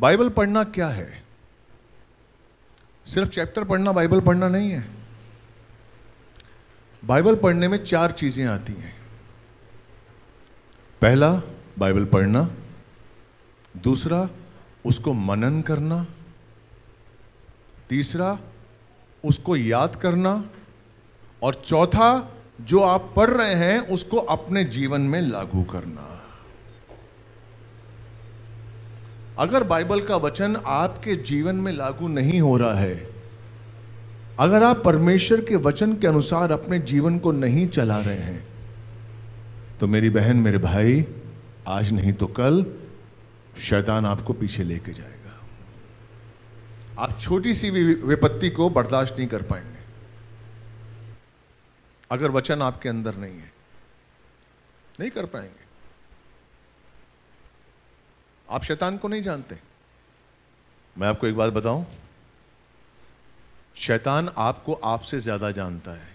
Bible पढ़ना क्या है सिर्फ चैप्टर पढ़ना बाइबल पढ़ना नहीं है बाइबल पढ़ने में चार चीजें आती हैं पहला बाइबल पढ़ना दूसरा उसको मनन करना तीसरा उसको याद करना और चौथा जो आप पढ़ रहे हैं उसको अपने जीवन में लागू करना अगर बाइबल का वचन आपके जीवन में लागू नहीं हो रहा है अगर आप परमेश्वर के वचन के अनुसार अपने जीवन को नहीं चला रहे हैं तो मेरी बहन मेरे भाई आज नहीं तो कल शैतान आपको पीछे लेके जाएगा आप छोटी सी भी विपत्ति को बर्दाश्त नहीं कर पाएंगे अगर वचन आपके अंदर नहीं है नहीं कर पाएंगे आप शैतान को नहीं जानते मैं आपको एक बात बताऊं शैतान आपको आपसे ज्यादा जानता है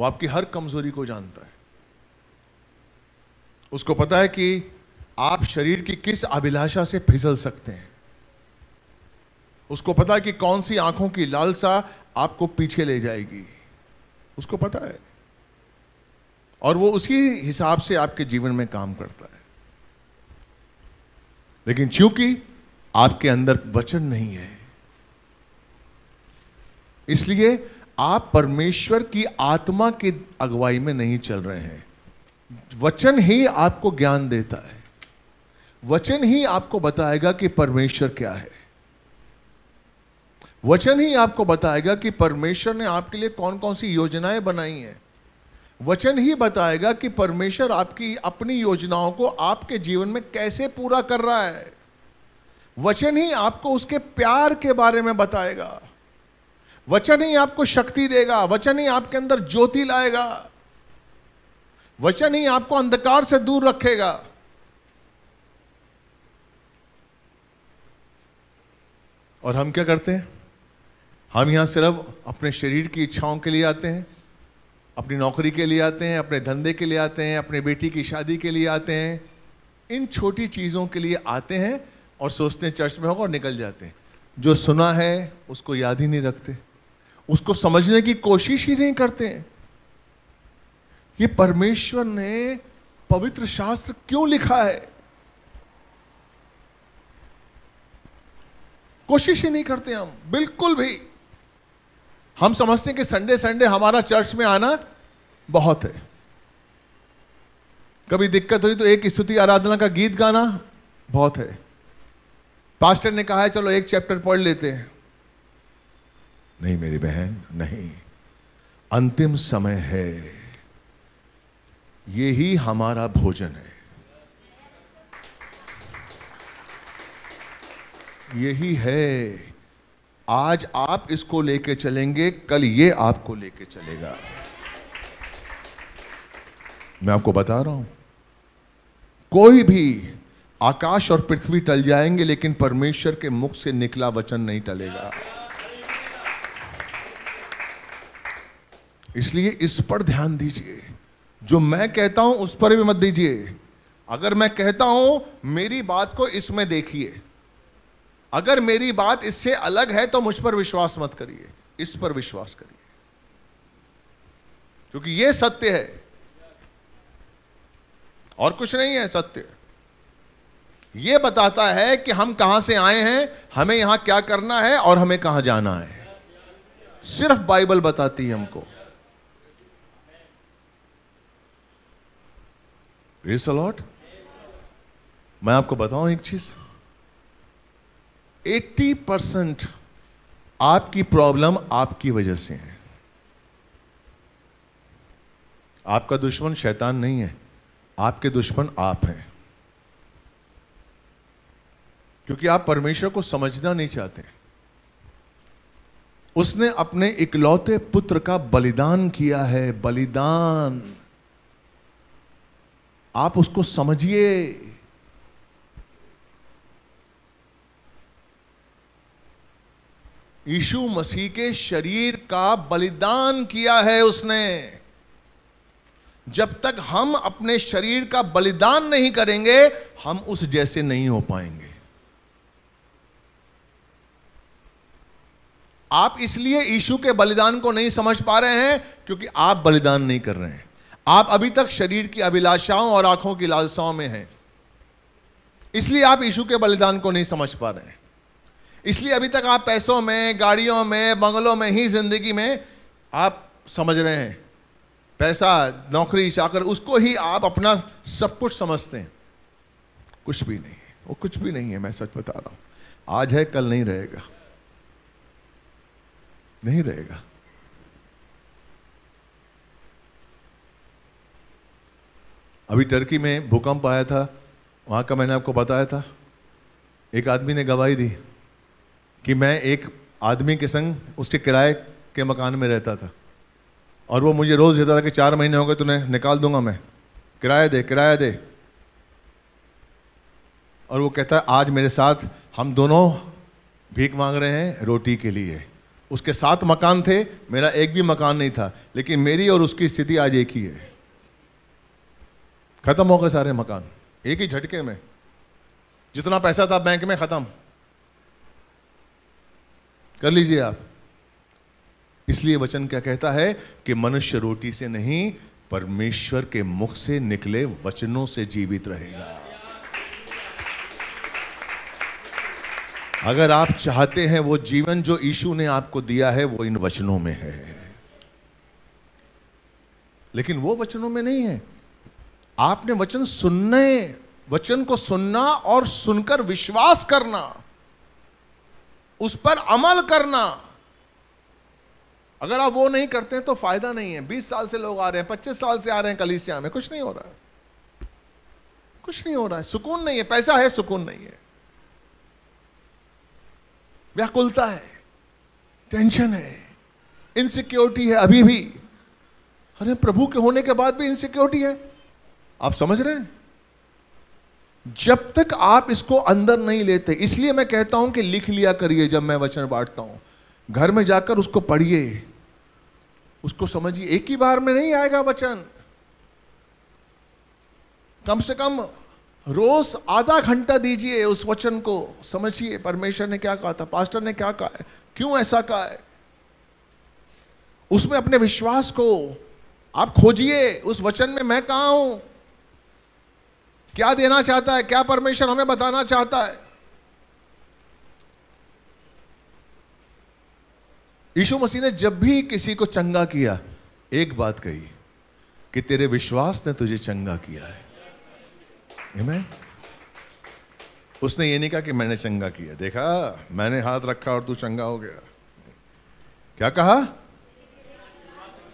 वो आपकी हर कमजोरी को जानता है उसको पता है कि आप शरीर की किस अभिलाषा से फिसल सकते हैं उसको पता है कि कौन सी आंखों की लालसा आपको पीछे ले जाएगी उसको पता है और वो उसी हिसाब से आपके जीवन में काम करता है लेकिन चूंकि आपके अंदर वचन नहीं है इसलिए आप परमेश्वर की आत्मा की अगुवाई में नहीं चल रहे हैं वचन ही आपको ज्ञान देता है वचन ही आपको बताएगा कि परमेश्वर क्या है वचन ही आपको बताएगा कि परमेश्वर ने आपके लिए कौन कौन सी योजनाएं बनाई हैं वचन ही बताएगा कि परमेश्वर आपकी अपनी योजनाओं को आपके जीवन में कैसे पूरा कर रहा है वचन ही आपको उसके प्यार के बारे में बताएगा वचन ही आपको शक्ति देगा वचन ही आपके अंदर ज्योति लाएगा वचन ही आपको अंधकार से दूर रखेगा और हम क्या करते हैं हम यहां सिर्फ अपने शरीर की इच्छाओं के लिए आते हैं अपनी नौकरी के लिए आते हैं अपने धंधे के लिए आते हैं अपने बेटी की शादी के लिए आते हैं इन छोटी चीज़ों के लिए आते हैं और सोचते हैं चर्च में होगा और निकल जाते हैं जो सुना है उसको याद ही नहीं रखते उसको समझने की कोशिश ही नहीं करते हैं ये परमेश्वर ने पवित्र शास्त्र क्यों लिखा है कोशिश ही नहीं करते हम बिल्कुल भी हम समझते हैं कि संडे संडे हमारा चर्च में आना बहुत है कभी दिक्कत हुई तो एक स्तुति आराधना का गीत गाना बहुत है पास्टर ने कहा है चलो एक चैप्टर पढ़ लेते हैं नहीं मेरी बहन नहीं अंतिम समय है ये ही हमारा भोजन है यही है आज आप इसको लेके चलेंगे कल ये आपको लेके चलेगा मैं आपको बता रहा हूं कोई भी आकाश और पृथ्वी टल जाएंगे लेकिन परमेश्वर के मुख से निकला वचन नहीं टलेगा इसलिए इस पर ध्यान दीजिए जो मैं कहता हूं उस पर भी मत दीजिए अगर मैं कहता हूं मेरी बात को इसमें देखिए अगर मेरी बात इससे अलग है तो मुझ पर विश्वास मत करिए इस पर विश्वास करिए क्योंकि यह सत्य है और कुछ नहीं है सत्य यह बताता है कि हम कहां से आए हैं हमें यहां क्या करना है और हमें कहां जाना है सिर्फ बाइबल बताती है हमको अलॉट मैं आपको बताऊं एक चीज़ एट्टी परसेंट आपकी प्रॉब्लम आपकी वजह से है आपका दुश्मन शैतान नहीं है आपके दुश्मन आप हैं क्योंकि आप परमेश्वर को समझना नहीं चाहते उसने अपने इकलौते पुत्र का बलिदान किया है बलिदान आप उसको समझिए यीशु मसीह के शरीर का बलिदान किया है उसने जब तक हम अपने शरीर का बलिदान नहीं करेंगे हम उस जैसे नहीं हो पाएंगे आप इसलिए यीशु के बलिदान को नहीं समझ पा रहे हैं क्योंकि आप बलिदान नहीं कर रहे हैं आप अभी तक शरीर की अभिलाषाओं और आंखों की लालसाओं में हैं इसलिए आप यीशु के बलिदान को नहीं समझ पा रहे हैं इसलिए अभी तक आप पैसों में गाड़ियों में बंगलों में ही जिंदगी में आप समझ रहे हैं पैसा नौकरी चाकर उसको ही आप अपना सब कुछ समझते हैं कुछ भी नहीं है वो कुछ भी नहीं है मैं सच बता रहा हूं आज है कल नहीं रहेगा नहीं रहेगा अभी टर्की में भूकंप आया था वहां का मैंने आपको बताया था एक आदमी ने गवाही दी कि मैं एक आदमी के संग उसके किराए के मकान में रहता था और वो मुझे रोज़ देता था कि चार महीने हो गए तूने निकाल दूंगा मैं किराया दे किराया दे और वो कहता है आज मेरे साथ हम दोनों भीख मांग रहे हैं रोटी के लिए उसके सात मकान थे मेरा एक भी मकान नहीं था लेकिन मेरी और उसकी स्थिति आज एक ही है ख़त्म हो गए सारे मकान एक ही झटके में जितना पैसा था बैंक में ख़त्म कर लीजिए आप इसलिए वचन क्या कहता है कि मनुष्य रोटी से नहीं परमेश्वर के मुख से निकले वचनों से जीवित रहेगा अगर आप चाहते हैं वो जीवन जो यीशु ने आपको दिया है वो इन वचनों में है लेकिन वो वचनों में नहीं है आपने वचन सुनने वचन को सुनना और सुनकर विश्वास करना उस पर अमल करना अगर आप वो नहीं करते तो फायदा नहीं है बीस साल से लोग आ रहे हैं पच्चीस साल से आ रहे हैं कलीसिया में कुछ नहीं हो रहा है कुछ नहीं हो रहा है सुकून नहीं है पैसा है सुकून नहीं है व्याकुलता है टेंशन है इनसिक्योरिटी है अभी भी अरे प्रभु के होने के बाद भी इनसिक्योरिटी है आप समझ रहे हैं जब तक आप इसको अंदर नहीं लेते इसलिए मैं कहता हूं कि लिख लिया करिए जब मैं वचन बांटता हूं घर में जाकर उसको पढ़िए उसको समझिए एक ही बार में नहीं आएगा वचन कम से कम रोज आधा घंटा दीजिए उस वचन को समझिए परमेश्वर ने क्या कहा था पास्टर ने क्या कहा है क्यों ऐसा कहा है उसमें अपने विश्वास को आप खोजिए उस वचन में मैं कहा हूं क्या देना चाहता है क्या परमेश्वर हमें बताना चाहता है यीशु मसीह ने जब भी किसी को चंगा किया एक बात कही कि तेरे विश्वास ने तुझे चंगा किया है Amen? उसने ये नहीं कहा कि मैंने चंगा किया देखा मैंने हाथ रखा और तू चंगा हो गया क्या कहा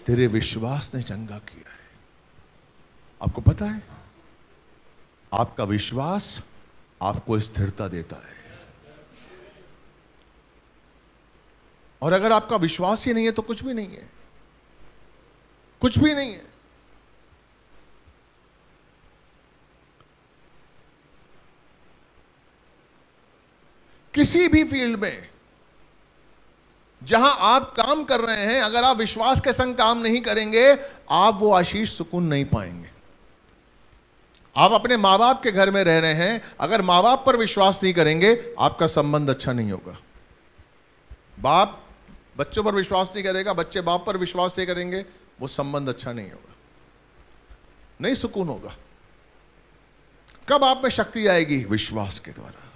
तेरे विश्वास ने चंगा किया है आपको पता है आपका विश्वास आपको स्थिरता देता है और अगर आपका विश्वास ही नहीं है तो कुछ भी नहीं है कुछ भी नहीं है किसी भी फील्ड में जहां आप काम कर रहे हैं अगर आप विश्वास के संग काम नहीं करेंगे आप वो आशीष सुकून नहीं पाएंगे आप अपने माँ बाप के घर में रह रहे हैं अगर माँ बाप पर विश्वास नहीं करेंगे आपका संबंध अच्छा नहीं होगा बाप बच्चों पर विश्वास नहीं करेगा बच्चे बाप पर विश्वास नहीं करेंगे वो संबंध अच्छा नहीं होगा नहीं सुकून होगा कब आप में शक्ति आएगी विश्वास के द्वारा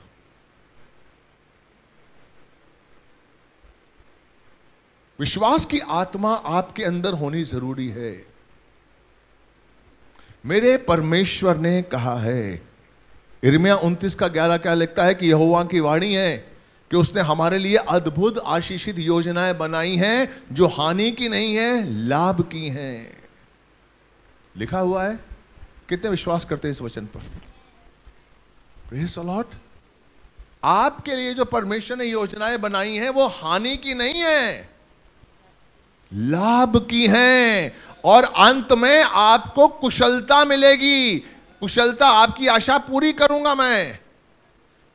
विश्वास की आत्मा आपके अंदर होनी जरूरी है मेरे परमेश्वर ने कहा है इर्मिया उनतीस का ग्यारह क्या लिखता है कि यहोवा की वाणी है कि उसने हमारे लिए अद्भुत आशीषित योजनाएं बनाई हैं जो हानि की नहीं है लाभ की हैं लिखा हुआ है कितने विश्वास करते हैं इस वचन पर प्रेस अलॉट आपके लिए जो परमेश्वर ने योजनाएं बनाई हैं वो हानि की नहीं है लाभ की हैं और अंत में आपको कुशलता मिलेगी कुशलता आपकी आशा पूरी करूंगा मैं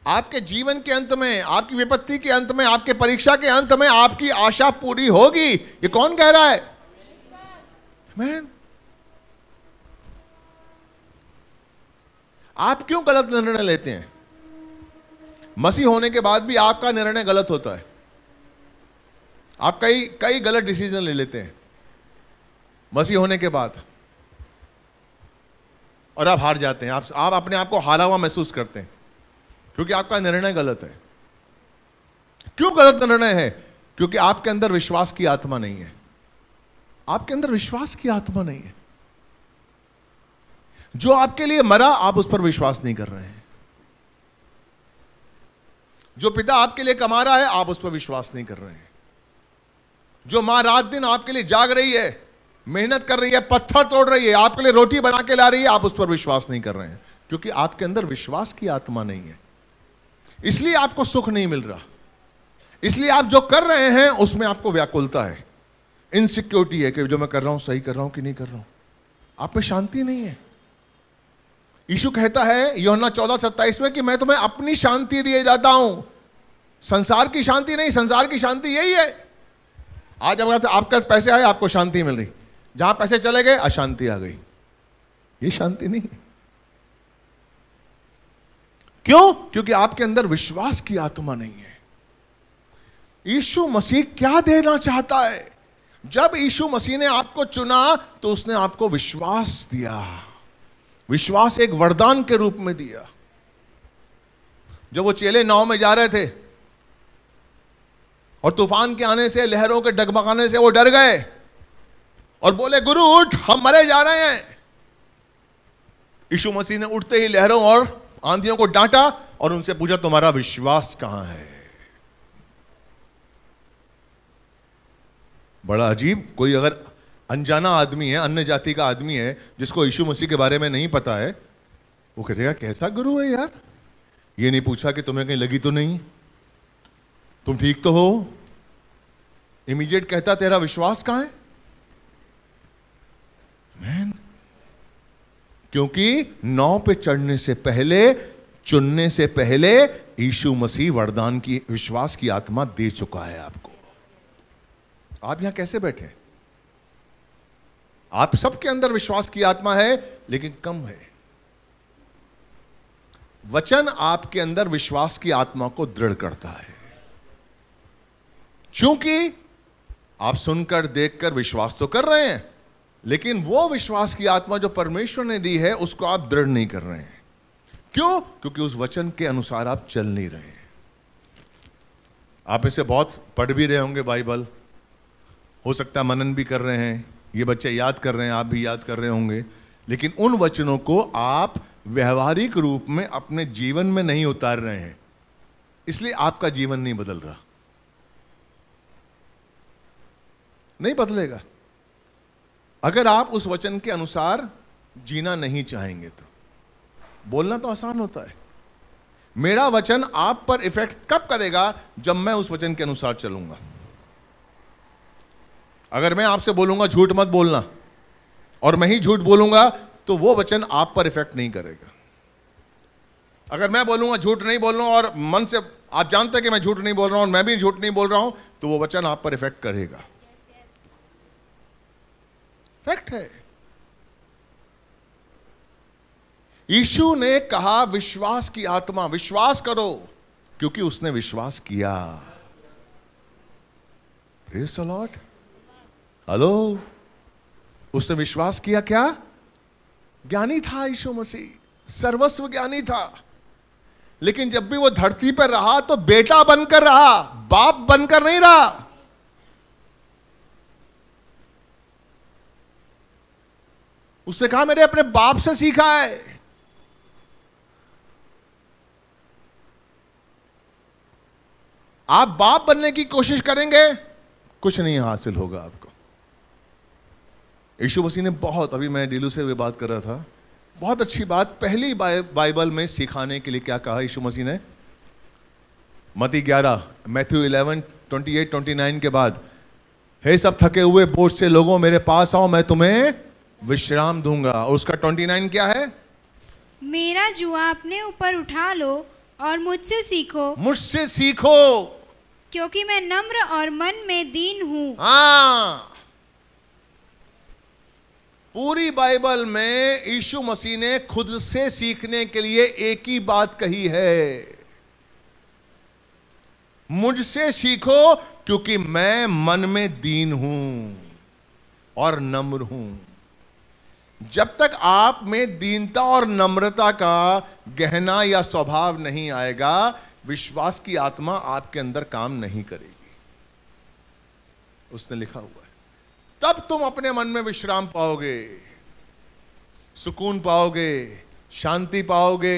आपके जीवन के अंत में आपकी विपत्ति के अंत में आपके परीक्षा के अंत में आपकी आशा पूरी होगी ये कौन कह रहा है मैन आप क्यों गलत निर्णय लेते हैं मसीह होने के बाद भी आपका निर्णय गलत होता है आप कई कई गलत डिसीजन ले लेते हैं मसीह होने के बाद और आप हार जाते हैं आप आप अपने आप को हारा हुआ महसूस करते हैं क्योंकि आपका निर्णय गलत है क्यों गलत निर्णय है क्योंकि आपके अंदर विश्वास की आत्मा नहीं है आपके अंदर विश्वास की आत्मा नहीं है जो आपके लिए मरा आप उस पर विश्वास नहीं कर रहे हैं जो पिता आपके लिए कमा रहा है आप उस पर विश्वास नहीं कर रहे हैं जो माँ रात दिन आपके लिए जाग रही है मेहनत कर रही है पत्थर तोड़ रही है आपके लिए रोटी बना के ला रही है आप उस पर विश्वास नहीं कर रहे हैं क्योंकि आपके अंदर विश्वास की आत्मा नहीं है इसलिए आपको सुख नहीं मिल रहा इसलिए आप जो कर रहे हैं उसमें आपको व्याकुलता है इनसिक्योरिटी है कि जो मैं कर रहा हूं सही कर रहा हूं कि नहीं कर रहा हूं आप में शांति नहीं है यीशु कहता है योना चौदह सत्ताईस में कि मैं तुम्हें अपनी शांति दिए जाता हूं संसार की शांति नहीं संसार की शांति यही है आज कहते आपका पैसे आए आपको शांति मिल रही जहां पैसे चले गए अशांति आ गई ये शांति नहीं है क्यों क्योंकि आपके अंदर विश्वास की आत्मा नहीं है यीशु मसीह क्या देना चाहता है जब यीशु मसीह ने आपको चुना तो उसने आपको विश्वास दिया विश्वास एक वरदान के रूप में दिया जब वो चेले नाव में जा रहे थे और तूफान के आने से लहरों के डगमगाने से वो डर गए और बोले गुरु उठ हम मरे जा रहे हैं यीशु मसीह ने उठते ही लहरों और आंधियों को डांटा और उनसे पूछा तुम्हारा विश्वास कहां है बड़ा अजीब कोई अगर अनजाना आदमी है अन्य जाति का आदमी है जिसको यीशु मसीह के बारे में नहीं पता है वो कहेगा कैसा गुरु है यार ये नहीं पूछा कि तुम्हें कहीं लगी तो नहीं तुम ठीक तो हो इमीडिएट कहता तेरा विश्वास कहां है Man. क्योंकि नाव पे चढ़ने से पहले चुनने से पहले यीशु मसीह वरदान की विश्वास की आत्मा दे चुका है आपको आप यहां कैसे बैठे आप सबके अंदर विश्वास की आत्मा है लेकिन कम है वचन आपके अंदर विश्वास की आत्मा को दृढ़ करता है क्योंकि आप सुनकर देखकर विश्वास तो कर रहे हैं लेकिन वो विश्वास की आत्मा जो परमेश्वर ने दी है उसको आप दृढ़ नहीं कर रहे हैं क्यों क्योंकि उस वचन के अनुसार आप चल नहीं रहे हैं आप इसे बहुत पढ़ भी रहे होंगे बाइबल हो सकता है मनन भी कर रहे हैं ये बच्चे याद कर रहे हैं आप भी याद कर रहे होंगे लेकिन उन वचनों को आप व्यवहारिक रूप में अपने जीवन में नहीं उतार रहे हैं इसलिए आपका जीवन नहीं बदल रहा नहीं बदलेगा अगर आप उस वचन के अनुसार जीना नहीं चाहेंगे तो बोलना तो आसान होता है मेरा वचन आप पर इफेक्ट कब करेगा जब मैं उस वचन के अनुसार चलूंगा अगर मैं आपसे बोलूंगा झूठ मत बोलना और मैं ही झूठ बोलूंगा तो वो वचन आप पर इफेक्ट नहीं करेगा अगर मैं बोलूंगा झूठ नहीं बोल रहा हूं और मन से आप जानते हैं कि मैं झूठ नहीं बोल रहा हूं और मैं भी झूठ नहीं बोल रहा हूं तो वो वचन आप पर इफेक्ट करेगा फैक्ट है यीशु ने कहा विश्वास की आत्मा विश्वास करो क्योंकि उसने विश्वास किया लॉर्ड हेलो उसने विश्वास किया क्या ज्ञानी था यीशु मसीह सर्वस्व ज्ञानी था लेकिन जब भी वो धरती पर रहा तो बेटा बनकर रहा बाप बनकर नहीं रहा उसने कहा मेरे अपने बाप से सीखा है आप बाप बनने की कोशिश करेंगे कुछ नहीं हासिल होगा आपको यीशु मसीह ने बहुत अभी मैं डीलू से भी बात कर रहा था बहुत अच्छी बात पहली बाइबल में सिखाने के लिए क्या कहा यीशु मसीह ने मती ग्यारह Matthew eleven twenty eight twenty nine के बाद हे सब थके हुए बोझ से लोगों मेरे पास आओ मैं तुम्हें विश्राम दूंगा और उसका 29 क्या है मेरा जुआ अपने ऊपर उठा लो और मुझसे सीखो मुझसे सीखो क्योंकि मैं नम्र और मन में दीन हूं हाँ पूरी बाइबल में यीशु मसीह ने खुद से सीखने के लिए एक ही बात कही है मुझसे सीखो क्योंकि मैं मन में दीन हूं और नम्र हूं जब तक आप में दीनता और नम्रता का गहना या स्वभाव नहीं आएगा विश्वास की आत्मा आपके अंदर काम नहीं करेगी उसने लिखा हुआ है तब तुम अपने मन में विश्राम पाओगे सुकून पाओगे शांति पाओगे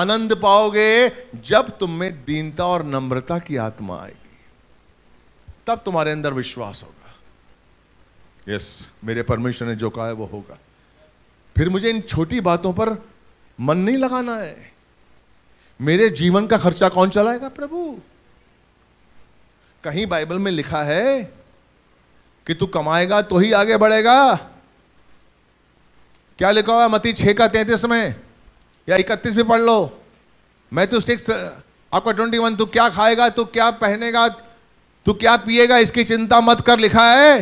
आनंद पाओगे जब तुम में दीनता और नम्रता की आत्मा आएगी तब तुम्हारे अंदर विश्वास होगा यस मेरे परमेश्वर ने जो कहा है वो होगा फिर मुझे इन छोटी बातों पर मन नहीं लगाना है मेरे जीवन का खर्चा कौन चलाएगा प्रभु कहीं बाइबल में लिखा है कि तू कमाएगा तो ही आगे बढ़ेगा क्या लिखा हुआ मती छः का तैंतीस में या इकतीस भी पढ़ लो मैं तो सिक्स आपका ट्वेंटी वन तू क्या खाएगा तू क्या पहनेगा तू क्या पिएगा इसकी चिंता मत कर लिखा है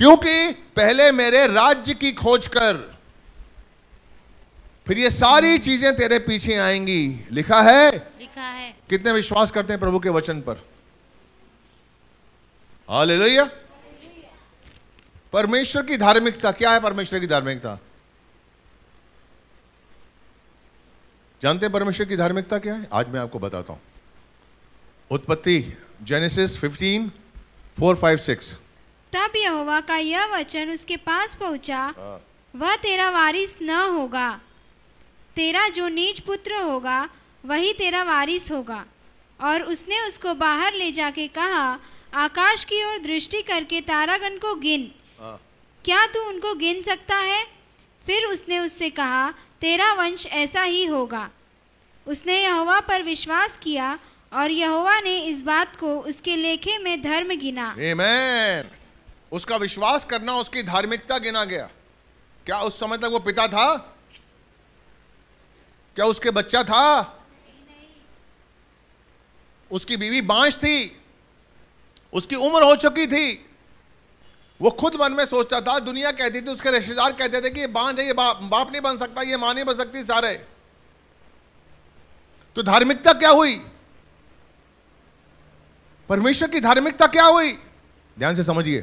क्योंकि पहले मेरे राज्य की खोज कर फिर ये सारी चीजें तेरे पीछे आएंगी लिखा है लिखा है कितने विश्वास करते हैं प्रभु के वचन पर हा ले लोहिया परमेश्वर की धार्मिकता क्या है परमेश्वर की धार्मिकता जानते हैं परमेश्वर की धार्मिकता क्या है आज मैं आपको बताता हूं उत्पत्ति जेनेसिस 15 फोर फाइव सिक्स तब यहोवा का यह वचन उसके पास पहुंचा हाँ। वह तेरा वारिस न होगा तेरा जो नीच पुत्र होगा वही तेरा वारिस होगा और उसने उसको बाहर ले जाके कहा आकाश की ओर दृष्टि करके तारागण को गिन हाँ। क्या तू उनको गिन सकता है फिर उसने उससे कहा तेरा वंश ऐसा ही होगा उसने यहोवा पर विश्वास किया और यहोवा ने इस बात को उसके लेखे में धर्म गिना Amen. उसका विश्वास करना उसकी धार्मिकता गिना गया क्या उस समय तक वो पिता था क्या उसके बच्चा था उसकी बीवी बांझ थी उसकी उम्र हो चुकी थी वो खुद मन में सोचता था दुनिया कहती थी उसके रिश्तेदार कहते थे कि ये बांझ है ये बा, बाप नहीं बन सकता ये मां नहीं बन सकती सारे तो धार्मिकता क्या हुई परमेश्वर की धार्मिकता क्या हुई ध्यान से समझिए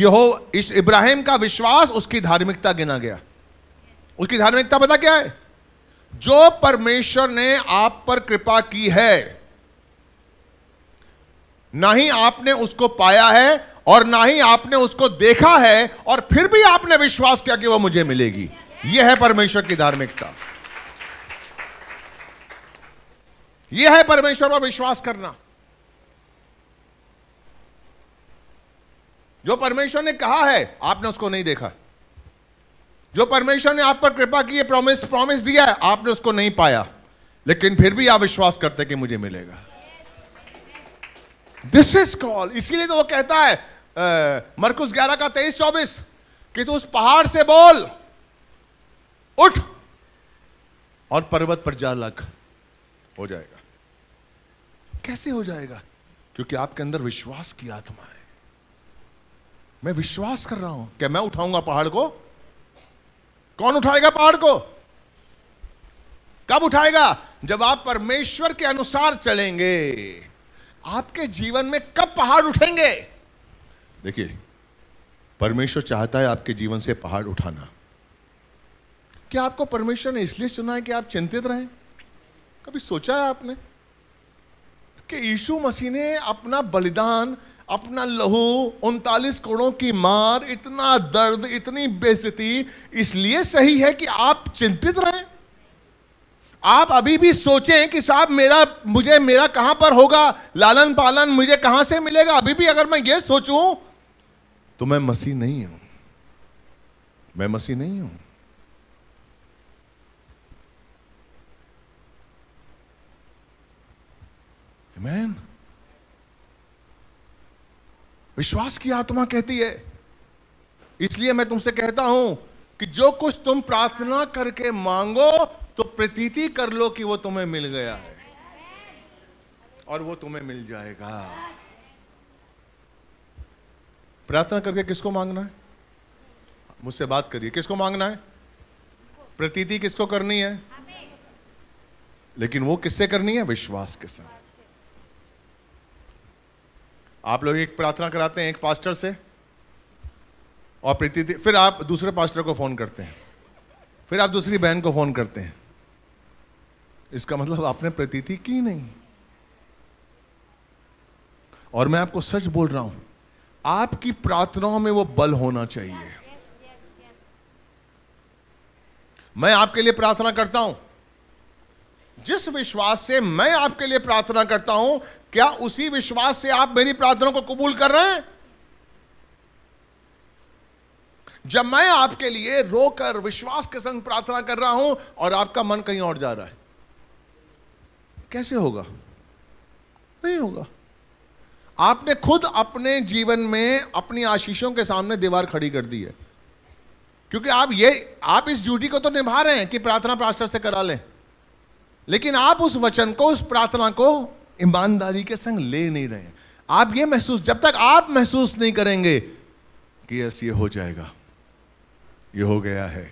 यहो इस इब्राहिम का विश्वास उसकी धार्मिकता गिना गया उसकी धार्मिकता पता क्या है जो परमेश्वर ने आप पर कृपा की है ना ही आपने उसको पाया है और ना ही आपने उसको देखा है और फिर भी आपने विश्वास किया कि वो मुझे मिलेगी यह है परमेश्वर की धार्मिकता यह है परमेश्वर पर विश्वास करना जो परमेश्वर ने कहा है आपने उसको नहीं देखा जो परमेश्वर ने आप पर कृपा की है प्रॉमिस प्रॉमिस दिया है आपने उसको नहीं पाया लेकिन फिर भी आप विश्वास करते कि मुझे मिलेगा दिस इज कॉल इसीलिए तो वो कहता है मरकुस ग्यारह का तेईस चौबीस कि तू उस पहाड़ से बोल उठ और पर्वत पर जा लग हो जाएगा कैसे हो जाएगा क्योंकि आपके अंदर विश्वास की आत्मा है मैं विश्वास कर रहा हूं क्या मैं उठाऊंगा पहाड़ को कौन उठाएगा पहाड़ को कब उठाएगा जब आप परमेश्वर के अनुसार चलेंगे आपके जीवन में कब पहाड़ उठेंगे देखिए परमेश्वर चाहता है आपके जीवन से पहाड़ उठाना क्या आपको परमेश्वर ने इसलिए चुना है कि आप चिंतित रहें कभी सोचा है आपने कि यीशु मसीह ने अपना बलिदान अपना लहू उनतालीस करोड़ों की मार इतना दर्द इतनी बेजती इसलिए सही है कि आप चिंतित रहें आप अभी भी सोचें कि साहब मेरा मुझे मेरा कहां पर होगा लालन पालन मुझे कहां से मिलेगा अभी भी अगर मैं ये सोचूं तो मैं मसीह नहीं हूं मैं मसीह नहीं हूं मैन विश्वास की आत्मा कहती है इसलिए मैं तुमसे कहता हूं कि जो कुछ तुम प्रार्थना करके मांगो तो प्रतीति कर लो कि वो तुम्हें मिल गया है और वो तुम्हें मिल जाएगा प्रार्थना करके किसको मांगना है मुझसे बात करिए किसको मांगना है प्रतीति किसको करनी है लेकिन वो किससे करनी है विश्वास के साथ आप लोग एक प्रार्थना कराते हैं एक पास्टर से और प्रीति फिर आप दूसरे पास्टर को फ़ोन करते हैं फिर आप दूसरी बहन को फ़ोन करते हैं इसका मतलब आपने प्रतीति की नहीं और मैं आपको सच बोल रहा हूं आपकी प्रार्थनाओं में वो बल होना चाहिए मैं आपके लिए प्रार्थना करता हूं जिस विश्वास से मैं आपके लिए प्रार्थना करता हूं क्या उसी विश्वास से आप मेरी प्रार्थना को कबूल कर रहे हैं जब मैं आपके लिए रोकर विश्वास के संग प्रार्थना कर रहा हूं और आपका मन कहीं और जा रहा है कैसे होगा नहीं होगा आपने खुद अपने जीवन में अपनी आशीषों के सामने दीवार खड़ी कर दी है क्योंकि आप ये आप इस ड्यूटी को तो निभा रहे हैं कि प्रार्थना पास्टर से करा लें लेकिन आप उस वचन को उस प्रार्थना को ईमानदारी के संग ले नहीं रहे आप ये महसूस जब तक आप महसूस नहीं करेंगे कि यस ये हो जाएगा ये हो गया है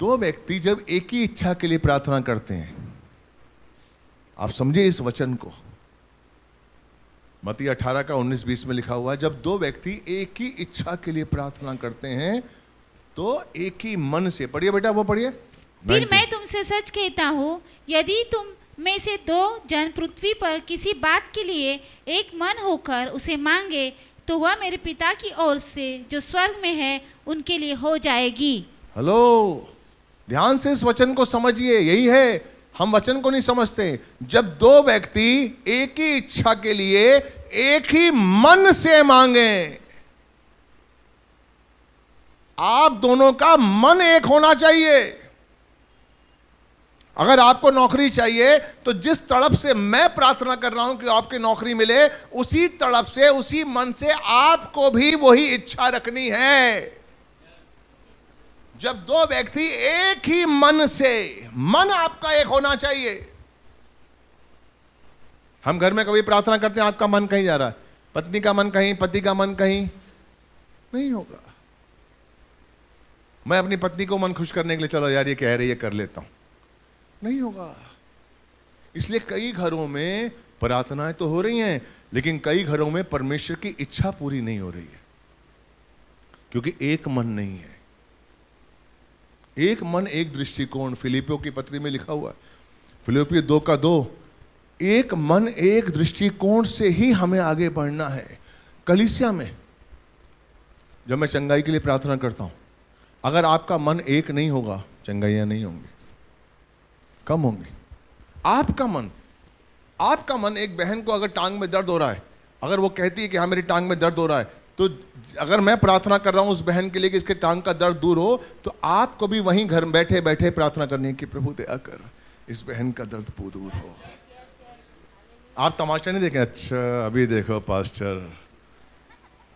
दो व्यक्ति जब एक ही इच्छा के लिए प्रार्थना करते हैं आप समझे इस वचन को मती 18 का 19 बीस में लिखा हुआ है जब दो व्यक्ति एक ही इच्छा के लिए प्रार्थना करते हैं तो एक ही मन से पढ़िए बेटा वो पढ़िए फिर मैं तुमसे सच कहता हूँ यदि तुम में से दो जन पृथ्वी पर किसी बात के लिए एक मन होकर उसे मांगे तो वह मेरे पिता की ओर से जो स्वर्ग में है उनके लिए हो जाएगी हेलो ध्यान से इस वचन को समझिए यही है हम वचन को नहीं समझते जब दो व्यक्ति एक ही इच्छा के लिए एक ही मन से मांगे आप दोनों का मन एक होना चाहिए अगर आपको नौकरी चाहिए तो जिस तड़प से मैं प्रार्थना कर रहा हूं कि आपकी नौकरी मिले उसी तड़प से उसी मन से आपको भी वही इच्छा रखनी है जब दो व्यक्ति एक ही मन से मन आपका एक होना चाहिए हम घर में कभी प्रार्थना करते हैं आपका मन कहीं जा रहा है पत्नी का मन कहीं पति का मन कहीं नहीं होगा मैं अपनी पत्नी को मन खुश करने के लिए चलो यार ये कह रही है कर लेता हूं नहीं होगा इसलिए कई घरों में प्रार्थनाएं तो हो रही हैं लेकिन कई घरों में परमेश्वर की इच्छा पूरी नहीं हो रही है क्योंकि एक मन नहीं है एक मन एक दृष्टिकोण फिलिपियो की पत्री में लिखा हुआ है फिलिपियो दो का दो एक मन एक दृष्टिकोण से ही हमें आगे बढ़ना है कलिसिया में जब मैं चंगाई के लिए प्रार्थना करता हूं अगर आपका मन एक नहीं होगा चंगाइयां नहीं होंगी कम होंगे आपका मन आपका मन एक बहन को अगर टांग में दर्द हो रहा है अगर वो कहती है कि हाँ मेरी टांग में दर्द हो रहा है तो अगर मैं प्रार्थना कर रहा हूँ उस बहन के लिए कि इसके टांग का दर्द दूर हो तो आपको भी वहीं घर बैठे बैठे प्रार्थना करनी है कि प्रभु दया कर इस बहन का दर्द दूर हो आप तमाशा नहीं देखें अच्छा अभी देखो पास्टर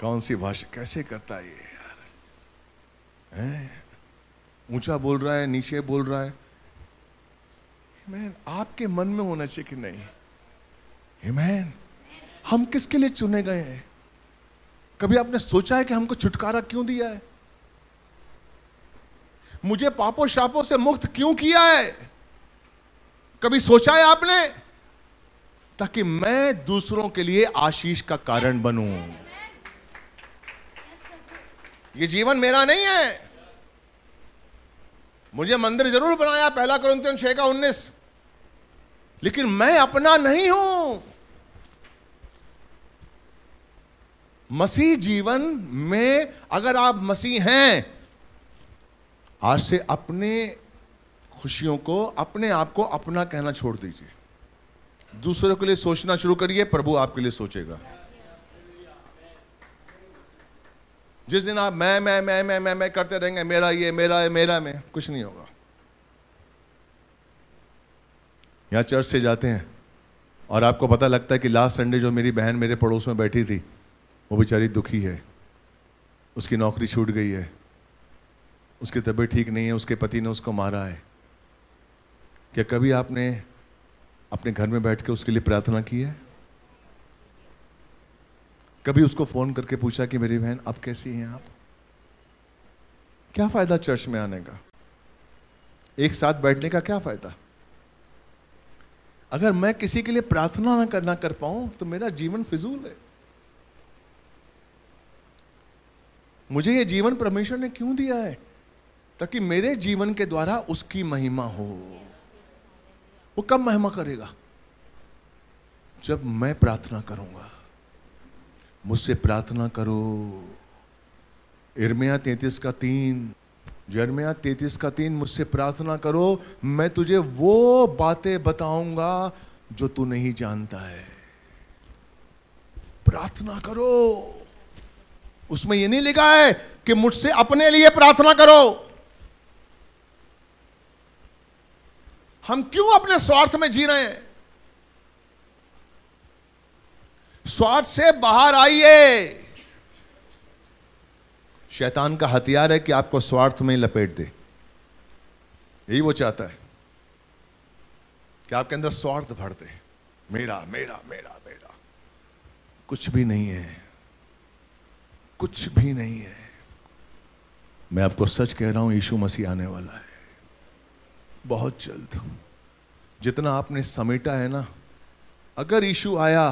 कौन सी भाषा कैसे करता है ये यार ऊंचा बोल रहा है नीचे बोल रहा है मैन आपके मन में होना चाहिए कि नहीं मैन हम किसके लिए चुने गए हैं कभी आपने सोचा है कि हमको छुटकारा क्यों दिया है मुझे पापों शापों से मुक्त क्यों किया है कभी सोचा है आपने ताकि मैं दूसरों के लिए आशीष का कारण बनूं ये जीवन मेरा नहीं है मुझे मंदिर जरूर बनाया पहला क्रंथियन छह का उन्नीस लेकिन मैं अपना नहीं हूं मसीह जीवन में अगर आप मसीह हैं आज से अपने खुशियों को अपने आप को अपना कहना छोड़ दीजिए दूसरों के लिए सोचना शुरू करिए प्रभु आपके लिए सोचेगा जिस दिन आप मैं मैं मैं मैं मैं मैं करते रहेंगे मेरा ये मेरा ये मेरा मैं कुछ नहीं होगा यहाँ चर्च से जाते हैं और आपको पता लगता है कि लास्ट संडे जो मेरी बहन मेरे पड़ोस में बैठी थी वो बेचारी दुखी है उसकी नौकरी छूट गई है उसकी तबीयत ठीक नहीं है उसके पति ने उसको मारा है क्या कभी आपने अपने घर में बैठ के उसके लिए प्रार्थना की है कभी उसको फ़ोन करके पूछा कि मेरी बहन अब कैसी हैं आप क्या फ़ायदा चर्च में आने का एक साथ बैठने का क्या फ़ायदा अगर मैं किसी के लिए प्रार्थना ना करना कर पाऊं तो मेरा जीवन फिजूल है मुझे यह जीवन परमेश्वर ने क्यों दिया है ताकि मेरे जीवन के द्वारा उसकी महिमा हो वो कब महिमा करेगा जब मैं प्रार्थना करूंगा मुझसे प्रार्थना करो इर्मिया तैतीस का तीन जर्मिया तैतीस का तीन मुझसे प्रार्थना करो मैं तुझे वो बातें बताऊंगा जो तू नहीं जानता है प्रार्थना करो उसमें यह नहीं लिखा है कि मुझसे अपने लिए प्रार्थना करो हम क्यों अपने स्वार्थ में जी रहे हैं स्वार्थ से बाहर आइए शैतान का हथियार है कि आपको स्वार्थ में लपेट दे यही वो चाहता है कि आपके अंदर स्वार्थ भर दे मेरा मेरा मेरा मेरा कुछ भी नहीं है कुछ भी नहीं है मैं आपको सच कह रहा हूं यीशु मसीह आने वाला है बहुत जल्द जितना आपने समेटा है ना अगर यीशु आया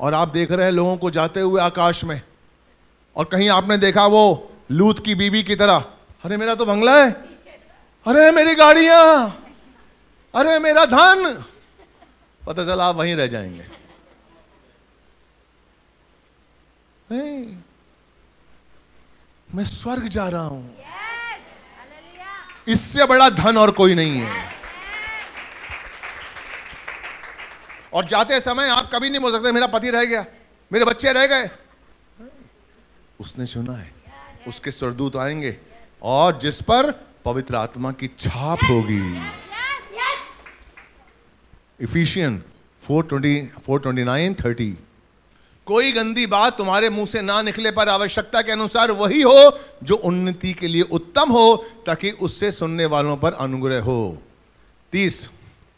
और आप देख रहे हैं लोगों को जाते हुए आकाश में और कहीं आपने देखा वो लूत की बीवी की तरह अरे मेरा तो बंगला है अरे मेरी गाड़ियां अरे मेरा धन पता चला आप वहीं रह जाएंगे नहीं मैं स्वर्ग जा रहा हूं इससे बड़ा धन और कोई नहीं है और जाते समय आप कभी नहीं बोल सकते मेरा पति रह गया मेरे बच्चे रह गए उसने सुना है उसके स्वरदूत आएंगे और जिस पर पवित्र आत्मा की छाप होगी इफिशियन ट्वेंटी नाइन थर्टी कोई गंदी बात तुम्हारे मुंह से ना निकले पर आवश्यकता के अनुसार वही हो जो उन्नति के लिए उत्तम हो ताकि उससे सुनने वालों पर अनुग्रह हो तीस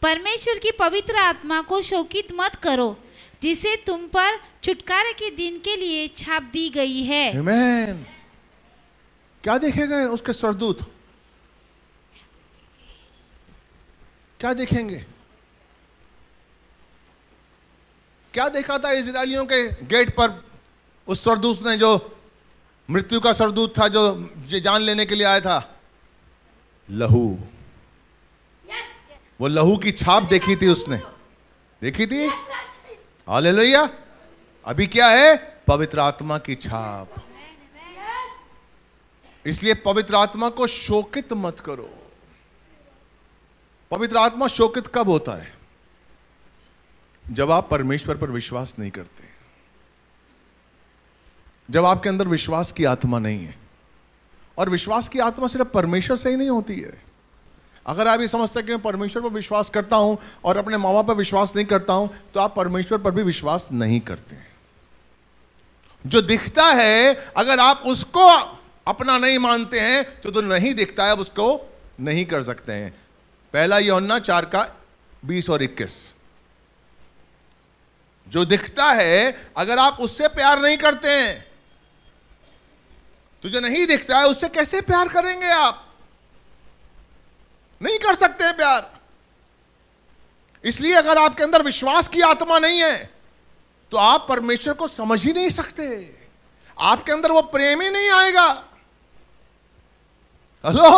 परमेश्वर की पवित्र आत्मा को शोकित मत करो जिसे तुम पर छुटकारे के दिन के लिए छाप दी गई है Amen. क्या देखेगा उसके स्वरदूत क्या देखेंगे क्या देखा था इसराइलियों के गेट पर उस स्वरदूत ने जो मृत्यु का सरदूत था जो जान लेने के लिए आया था लहू yes, yes. वो लहू की छाप देखी थी उसने देखी थी yes, हालेलुया अभी क्या है पवित्र आत्मा की छाप इसलिए पवित्र आत्मा को शोकित मत करो पवित्र आत्मा शोकित कब होता है जब आप परमेश्वर पर विश्वास नहीं करते जब आपके अंदर विश्वास की आत्मा नहीं है और विश्वास की आत्मा सिर्फ परमेश्वर से ही नहीं होती है अगर आप ये समझते हैं कि मैं परमेश्वर पर विश्वास करता हूं और अपने माँ बाप पर विश्वास नहीं करता हूं तो आप परमेश्वर पर भी विश्वास नहीं करते हैं जो दिखता है अगर आप उसको अपना नहीं मानते हैं तो जो नहीं दिखता है आप उसको नहीं कर सकते हैं पहला होना चार का बीस और इक्कीस जो दिखता है अगर आप उससे प्यार नहीं करते हैं तो जो नहीं दिखता है उससे कैसे प्यार करेंगे आप नहीं कर सकते प्यार इसलिए अगर आपके अंदर विश्वास की आत्मा नहीं है तो आप परमेश्वर को समझ ही नहीं सकते आपके अंदर वो प्रेम ही नहीं आएगा हेलो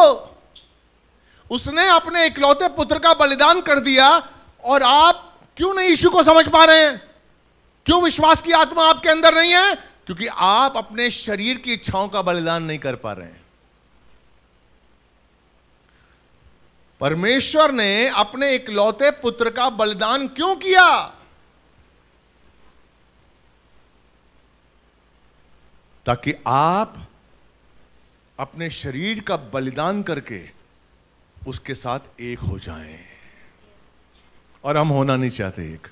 उसने अपने इकलौते पुत्र का बलिदान कर दिया और आप क्यों नहीं यीशु को समझ पा रहे हैं क्यों विश्वास की आत्मा आपके अंदर नहीं है क्योंकि आप अपने शरीर की इच्छाओं का बलिदान नहीं कर पा रहे हैं परमेश्वर ने अपने इकलौते पुत्र का बलिदान क्यों किया ताकि आप अपने शरीर का बलिदान करके उसके साथ एक हो जाएं और हम होना नहीं चाहते एक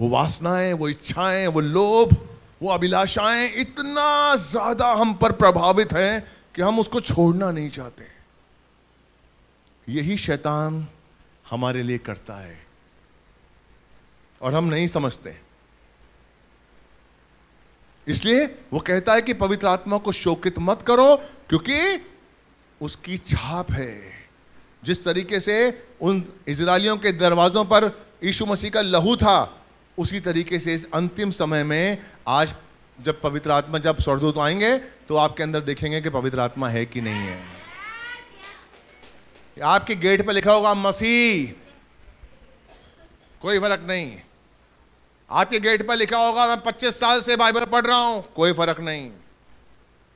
वो वासनाएं वो इच्छाएं वो लोभ वो अभिलाषाएं इतना ज्यादा हम पर प्रभावित हैं कि हम उसको छोड़ना नहीं चाहते यही शैतान हमारे लिए करता है और हम नहीं समझते इसलिए वो कहता है कि पवित्र आत्मा को शोकित मत करो क्योंकि उसकी छाप है जिस तरीके से उन इसराइलियों के दरवाजों पर यीशु मसीह का लहू था उसी तरीके से इस अंतिम समय में आज जब पवित्र आत्मा जब स्वर्गदूत आएंगे तो आपके अंदर देखेंगे कि पवित्र आत्मा है कि नहीं है कि आपके गेट पे लिखा होगा मसीह कोई फर्क नहीं आपके गेट पर लिखा होगा मैं 25 साल से बाइबल पढ़ रहा हूं कोई फर्क नहीं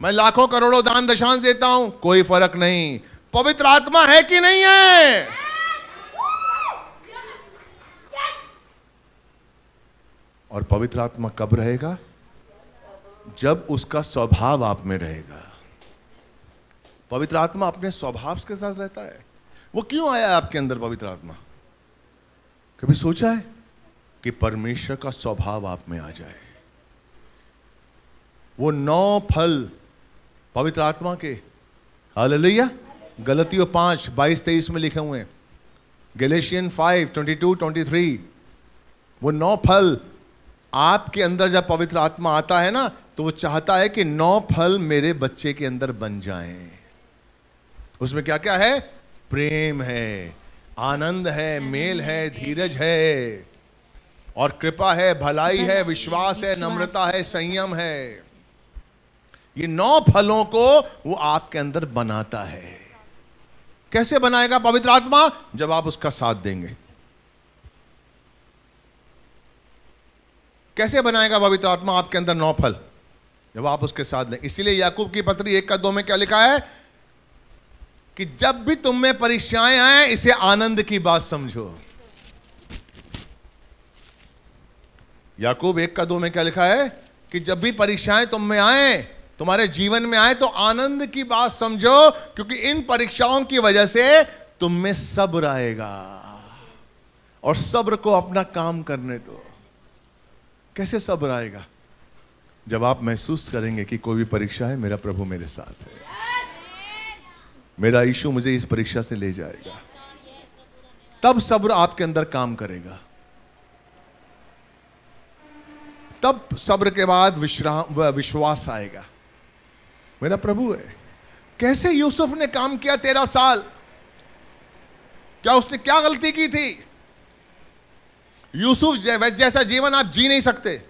मैं लाखों करोड़ों दान दशांश देता हूं कोई फर्क नहीं पवित्र आत्मा है कि नहीं है और पवित्र आत्मा कब रहेगा जब उसका स्वभाव आप में रहेगा पवित्र आत्मा अपने स्वभाव के साथ रहता है वो क्यों आया आपके अंदर पवित्र आत्मा कभी सोचा है कि परमेश्वर का स्वभाव आप में आ जाए वो नौ फल पवित्र आत्मा के हाल गलतियों पांच बाईस तेईस में लिखे हुए हैं Galatians five twenty two twenty three वो नौ फल आपके अंदर जब पवित्र आत्मा आता है ना तो वो चाहता है कि नौ फल मेरे बच्चे के अंदर बन जाएं उसमें क्या क्या है प्रेम है आनंद है मेल है धीरज है और कृपा है भलाई है विश्वास है नम्रता है संयम है ये नौ फलों को वो आपके अंदर बनाता है कैसे बनाएगा पवित्र आत्मा जब आप उसका साथ देंगे कैसे बनाएगा पवित्र आत्मा आपके अंदर नौ फल जब आप उसके साथ दें इसीलिए याकूब की पत्री एक का दो में क्या लिखा है कि जब भी तुम में परीक्षाएं आए इसे आनंद की बात समझो याकूब एक का दो में क्या लिखा है कि जब भी परीक्षाएं तुम में आए तुम्हारे जीवन में आए तो आनंद की बात समझो क्योंकि इन परीक्षाओं की वजह से तुम में सब्र आएगा और सब्र को अपना काम करने दो कैसे सब्र आएगा जब आप महसूस करेंगे कि कोई भी परीक्षा है मेरा प्रभु मेरे साथ है मेरा यीशु मुझे इस परीक्षा से ले जाएगा तब सब्र आपके अंदर काम करेगा तब सब्र के बाद विश्राम विश्वास आएगा मेरा प्रभु है कैसे यूसुफ ने काम किया तेरह साल क्या उसने क्या गलती की थी यूसुफ जैसा जीवन आप जी नहीं सकते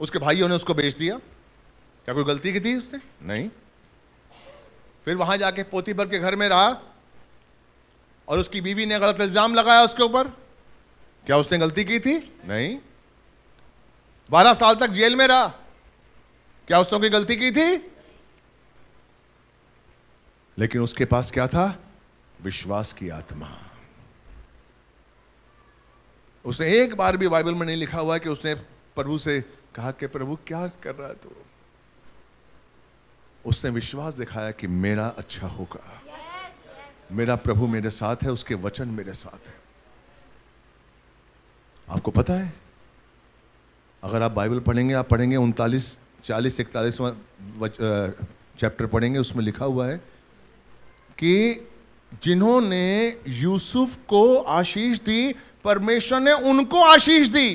उसके भाइयों ने उसको बेच दिया क्या कोई गलती की थी उसने नहीं फिर वहां जाके पोती भर के घर में रहा और उसकी बीवी ने गलत इल्जाम लगाया उसके ऊपर क्या उसने गलती की थी नहीं बारह साल तक जेल में रहा क्या उसने कोई गलती की थी लेकिन उसके पास क्या था विश्वास की आत्मा उसने एक बार भी बाइबल में नहीं लिखा हुआ कि उसने प्रभु से कहा कि प्रभु क्या कर रहा है तू तो? उसने विश्वास दिखाया कि मेरा अच्छा होगा मेरा प्रभु मेरे साथ है उसके वचन मेरे साथ है आपको पता है अगर आप बाइबल पढ़ेंगे आप पढ़ेंगे उनतालीस चालीस इकतालीस चैप्टर पढ़ेंगे उसमें लिखा हुआ है कि जिन्होंने यूसुफ को आशीष दी परमेश्वर ने उनको आशीष दी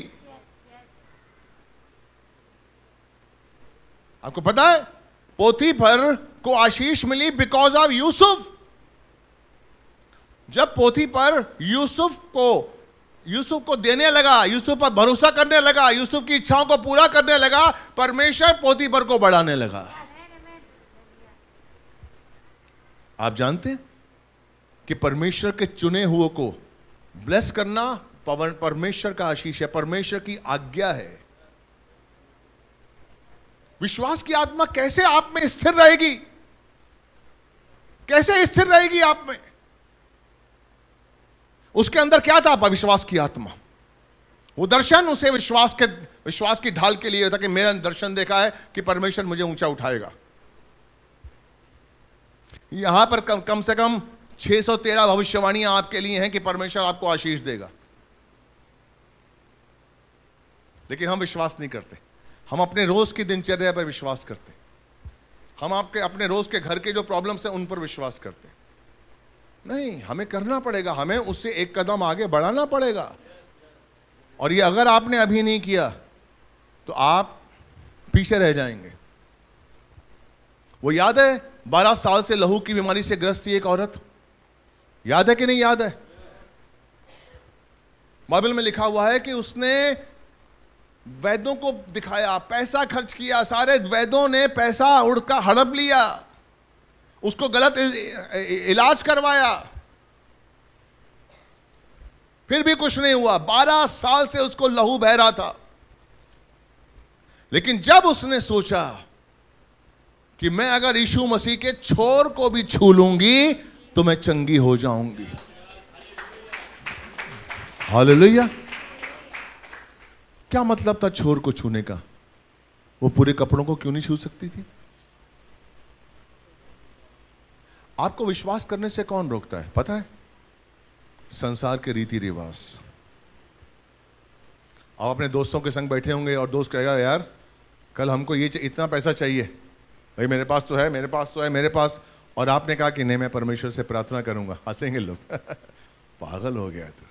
आपको पता है पोथी पर को आशीष मिली बिकॉज ऑफ यूसुफ जब पोथी पर यूसुफ को यूसुफ को देने लगा यूसुफ पर भरोसा करने लगा यूसुफ की इच्छाओं को पूरा करने लगा परमेश्वर पोथी पर को बढ़ाने लगा आप जानते हैं कि परमेश्वर के चुने हुए को ब्लेस करना पवन परमेश्वर का आशीष है परमेश्वर की आज्ञा है विश्वास की आत्मा कैसे आप में स्थिर रहेगी कैसे स्थिर रहेगी आप में उसके अंदर क्या था विश्वास की आत्मा वो दर्शन उसे विश्वास के विश्वास की ढाल के लिए था कि मेरा दर्शन देखा है कि परमेश्वर मुझे ऊंचा उठाएगा यहां पर कम, कम से कम 613 भविष्यवाणियां आपके लिए हैं कि परमेश्वर आपको आशीष देगा लेकिन हम विश्वास नहीं करते हम अपने रोज़ की दिनचर्या पर विश्वास करते हम आपके अपने रोज़ के घर के जो प्रॉब्लम्स हैं उन पर विश्वास करते नहीं हमें करना पड़ेगा हमें उससे एक कदम आगे बढ़ाना पड़ेगा और ये अगर आपने अभी नहीं किया तो आप पीछे रह जाएंगे वो याद है बारह साल से लहू की बीमारी से ग्रस्त थी एक औरत याद है कि नहीं याद है बाइबल में लिखा हुआ है कि उसने वैदों को दिखाया पैसा खर्च किया सारे वैदों ने पैसा उड़ का हड़प लिया उसको गलत इलाज करवाया फिर भी कुछ नहीं हुआ बारह साल से उसको लहू बह रहा था लेकिन जब उसने सोचा कि मैं अगर यीशु मसीह के छोर को भी छू लूंगी तो मैं चंगी हो जाऊंगी हालेलुया क्या मतलब था छोर को छूने का वो पूरे कपड़ों को क्यों नहीं छू सकती थी आपको विश्वास करने से कौन रोकता है पता है संसार के रीति रिवाज आप अपने दोस्तों के संग बैठे होंगे और दोस्त कहेगा यार कल हमको ये इतना पैसा चाहिए भाई मेरे पास तो है मेरे पास तो है मेरे पास और आपने कहा कि नहीं मैं परमेश्वर से प्रार्थना करूंगा हंसेंगे लोग पागल हो गया तू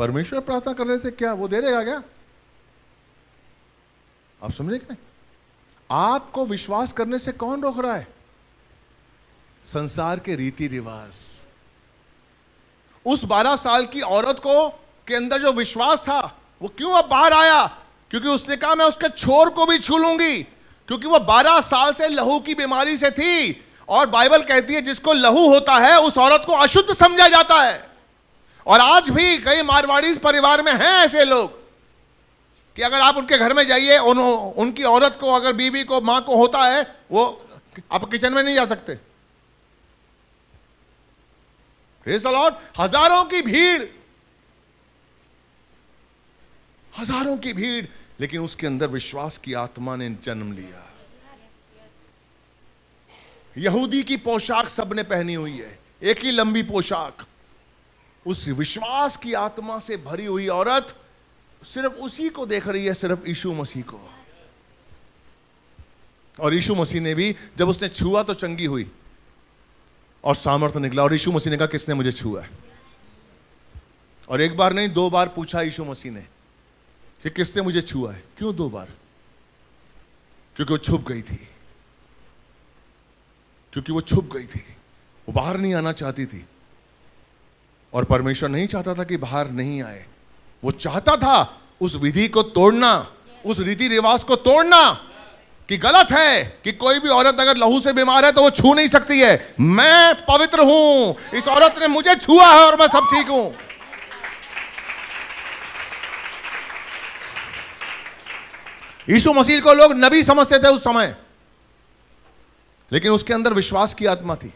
परमेश्वर प्रार्थना करने से क्या वो दे देगा क्या आप समझे कि नहीं आपको विश्वास करने से कौन रोक रहा है संसार के रीति रिवाज उस 12 साल की औरत को के अंदर जो विश्वास था वो क्यों अब बाहर आया क्योंकि उसने कहा मैं उसके छोर को भी छू लूंगी क्योंकि वो 12 साल से लहू की बीमारी से थी और बाइबल कहती है जिसको लहू होता है उस औरत को अशुद्ध समझा जाता है और आज भी कई मारवाड़ी परिवार में हैं ऐसे लोग कि अगर आप उनके घर में जाइए उन, उनकी औरत को अगर बीवी को मां को होता है वो आप किचन में नहीं जा सकते लॉर्ड हजारों की भीड़ हजारों की भीड़ लेकिन उसके अंदर विश्वास की आत्मा ने जन्म लिया यहूदी की पोशाक सबने पहनी हुई है एक ही लंबी पोशाक उस विश्वास की आत्मा से भरी हुई औरत सिर्फ उसी को देख रही है सिर्फ यीशु मसीह को और यीशु मसीह ने भी जब उसने छुआ तो चंगी हुई और सामर्थ्य निकला और यीशु मसीह ने कहा किसने मुझे छुआ और एक बार नहीं दो बार पूछा यीशु मसीह ने कि किसने मुझे छुआ है क्यों दो बार क्योंकि वो छुप गई थी क्योंकि वो छुप गई थी वो बाहर नहीं आना चाहती थी और परमेश्वर नहीं चाहता था कि बाहर नहीं आए वो चाहता था उस विधि को तोड़ना उस रीति रिवाज को तोड़ना कि गलत है कि कोई भी औरत अगर लहू से बीमार है तो वो छू नहीं सकती है मैं पवित्र हूं इस औरत ने मुझे छुआ है और मैं सब ठीक हूं यीशु मसीह को लोग नबी समझते थे उस समय लेकिन उसके अंदर विश्वास की आत्मा थी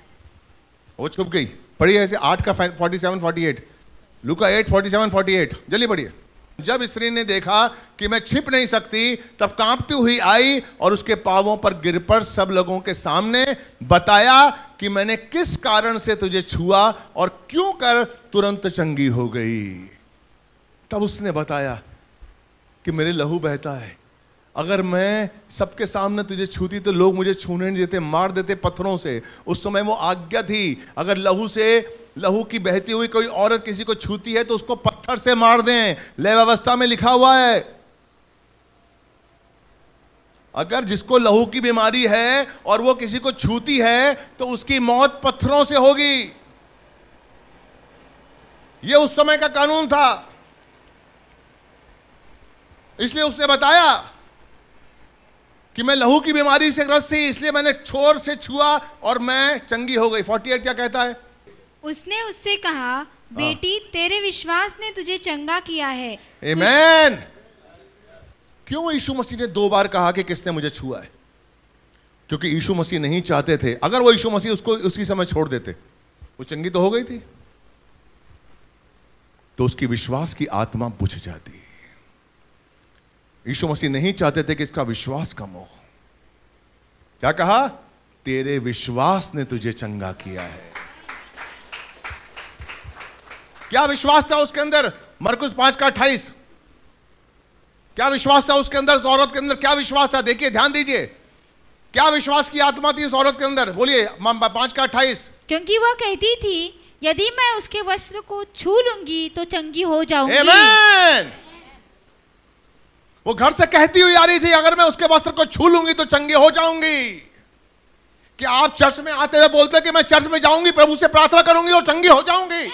वो छुप गई पढ़िए ऐसे आठ का फोर्टी सेवन फोर्टी एट लुका eight forty seven forty eight जल्दी पढ़िए जब स्त्री ने देखा कि मैं छिप नहीं सकती तब कांपती हुई आई और उसके पावों पर गिर पर सब लोगों के सामने बताया कि मैंने किस कारण से तुझे छुआ और क्यों कर तुरंत चंगी हो गई तब उसने बताया कि मेरे लहू बहता है अगर मैं सबके सामने तुझे छूती तो लोग मुझे छूने नहीं देते मार देते पत्थरों से उस समय वो आज्ञा थी अगर लहू से लहू की बहती हुई कोई औरत किसी को छूती है तो उसको पत्थर से मार दें व्यवस्था में लिखा हुआ है अगर जिसको लहू की बीमारी है और वो किसी को छूती है तो उसकी मौत पत्थरों से होगी यह उस समय का कानून था इसलिए उसने बताया कि मैं लहू की बीमारी से ग्रस्त थी इसलिए मैंने छोर से छुआ और मैं चंगी हो गई फोर्टी क्या कहता है उसने उससे कहा हाँ। बेटी तेरे विश्वास ने तुझे चंगा किया है Amen. क्यों यीशु मसीह ने दो बार कहा कि किसने मुझे छुआ है क्योंकि यीशु मसीह नहीं चाहते थे अगर वो यीशु मसीह उसको उसी समय छोड़ देते वो चंगी तो हो गई थी तो उसकी विश्वास की आत्मा बुझ जाती यीशु मसीह नहीं चाहते थे कि इसका विश्वास कम हो क्या कहा तेरे विश्वास ने तुझे चंगा किया है क्या विश्वास था उसके अंदर मरकुस पांच का अट्ठाईस क्या विश्वास था उसके अंदर औरत के अंदर क्या विश्वास था देखिए ध्यान दीजिए क्या विश्वास की आत्मा थी उस औरत के अंदर बोलिए पांच का अट्ठाईस क्योंकि वह कहती थी यदि मैं उसके वस्त्र को छू लूंगी तो चंगी हो जाऊंगी वो घर से कहती हुई आ रही थी अगर मैं उसके वस्त्र को छू लूंगी तो चंगे हो जाऊंगी कि आप चर्च में आते हुए बोलते कि मैं चर्च में जाऊंगी प्रभु से प्रार्थना करूंगी और चंगी हो जाऊंगी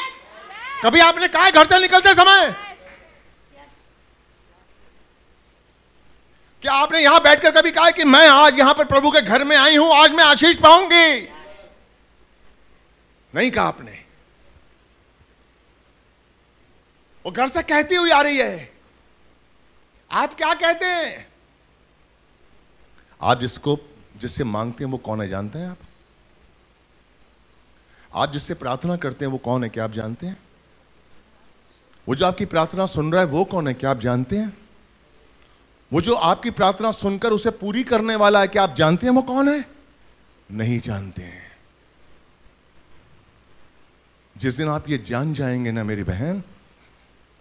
कभी आपने कहा घर से निकलते समय क्या आपने यहां बैठकर कभी कहा कि मैं आज यहां पर प्रभु के घर में आई हूं आज मैं आशीष पाऊंगी नहीं कहा आपने वो घर से कहती हुई आ रही है आप क्या कहते हैं आप जिसको जिससे मांगते हैं वो कौन है जानते हैं आप आप जिससे प्रार्थना करते हैं वो कौन है क्या आप जानते हैं वो जो आपकी प्रार्थना सुन रहा है वो कौन है क्या आप जानते हैं वो जो आपकी प्रार्थना सुनकर उसे पूरी करने वाला है क्या आप जानते हैं वो कौन है नहीं जानते हैं जिस दिन आप ये जान जाएंगे ना मेरी बहन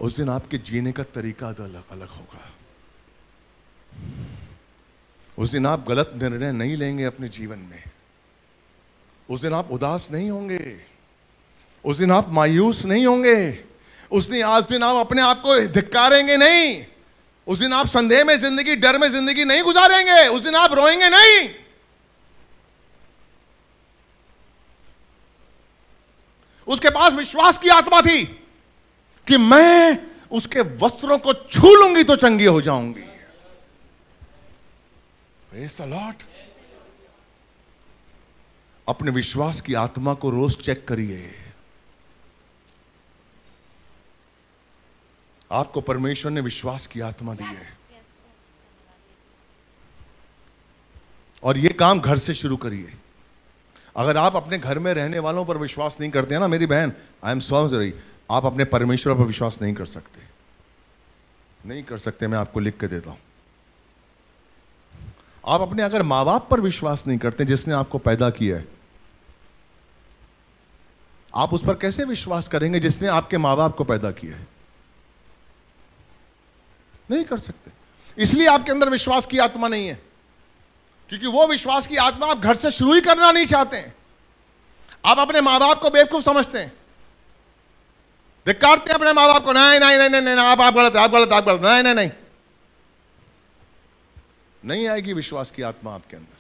उस दिन आपके जीने का तरीका अलग अलग होगा उस दिन आप गलत निर्णय नहीं लेंगे अपने जीवन में उस दिन आप उदास नहीं होंगे उस दिन आप मायूस नहीं होंगे उस दिन आज दिन आप अपने आप को धिक्कारेंगे नहीं उस दिन आप संदेह में जिंदगी डर में जिंदगी नहीं गुजारेंगे उस दिन आप रोएंगे नहीं उसके पास विश्वास की आत्मा थी कि मैं उसके वस्त्रों को छू लूंगी तो चंगी हो जाऊंगी प्रेस अलॉट अपने विश्वास की आत्मा को रोज चेक करिए आपको परमेश्वर ने विश्वास की आत्मा दी है और ये काम घर से शुरू करिए अगर आप अपने घर में रहने वालों पर विश्वास नहीं करते हैं ना मेरी बहन आई एम सॉरी रही आप अपने परमेश्वर पर विश्वास नहीं कर सकते नहीं कर सकते मैं आपको लिख के देता हूं आप अपने अगर माँ बाप पर विश्वास नहीं करते जिसने आपको पैदा किया है आप उस पर कैसे विश्वास करेंगे जिसने आपके माँ बाप को पैदा किया है नहीं कर सकते इसलिए आपके अंदर विश्वास की आत्मा नहीं है क्योंकि वो विश्वास की आत्मा आप घर से शुरू ही करना नहीं चाहते आप अपने माँ बाप को बेवकूफ समझते हैं धिकारते हैं अपने माँ बाप को नहीं नहीं नहीं नहीं नहीं आप गलत आप गलत आप गलत नहीं नहीं नहीं नहीं आएगी विश्वास की आत्मा आपके अंदर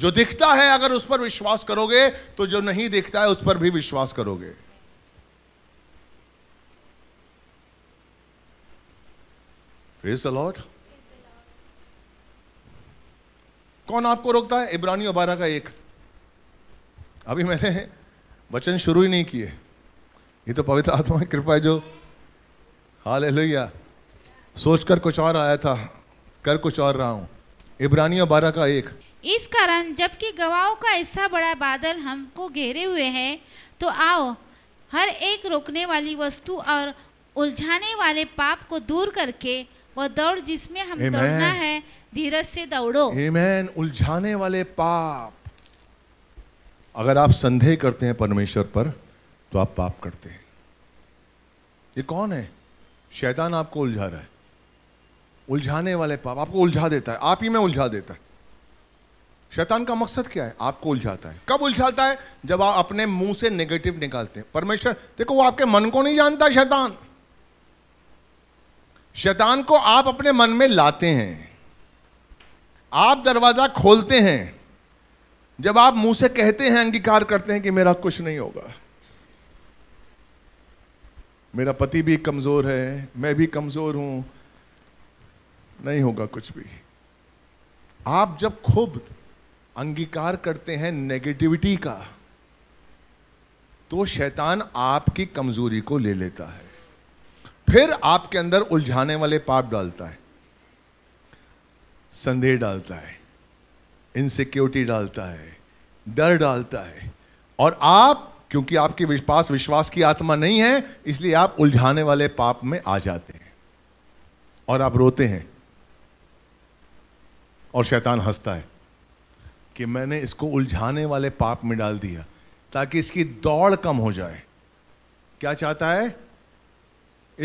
जो दिखता है अगर उस पर विश्वास करोगे तो जो नहीं दिखता है उस पर भी विश्वास करोगे प्रेज अलॉट कौन आपको रोकता है इब्रानियों बारह का एक अभी मैंने वचन शुरू ही नहीं किए ये तो पवित्र आत्मा की कृपा है जो हाल लोहिया सोचकर कुछ और आया था कर कुछ और रहा हूँ इब्रानियों बारह का एक इस कारण जबकि गवाहों का ऐसा बड़ा बादल हमको घेरे हुए है तो आओ हर एक रोकने वाली वस्तु और उलझाने वाले पाप को दूर करके वह दौड़ जिसमें हम दौड़ना है धीरज से दौड़ो हेमैन उलझाने वाले पाप अगर आप संदेह करते हैं परमेश्वर पर तो आप पाप करते हैं ये कौन है शैतान आपको उलझा रहा है उलझाने वाले पाप आपको उलझा देता है आप ही में उलझा देता है शैतान का मकसद क्या है आपको उलझाता है कब उलझाता है जब आप अपने मुंह से नेगेटिव निकालते हैं परमेश्वर देखो वो आपके मन को नहीं जानता शैतान शैतान को आप अपने मन में लाते हैं आप दरवाजा खोलते हैं जब आप मुंह से कहते हैं अंगीकार करते हैं कि मेरा कुछ नहीं होगा मेरा पति भी कमजोर है मैं भी कमजोर हूं नहीं होगा कुछ भी आप जब खुद अंगीकार करते हैं नेगेटिविटी का तो शैतान आपकी कमजोरी को ले लेता है फिर आपके अंदर उलझाने वाले पाप डालता है संदेह डालता है इनसिक्योरिटी डालता है डर डालता है और आप क्योंकि आपके विश्वास विश्वास की आत्मा नहीं है इसलिए आप उलझाने वाले पाप में आ जाते हैं और आप रोते हैं और शैतान हंसता है कि मैंने इसको उलझाने वाले पाप में डाल दिया ताकि इसकी दौड़ कम हो जाए क्या चाहता है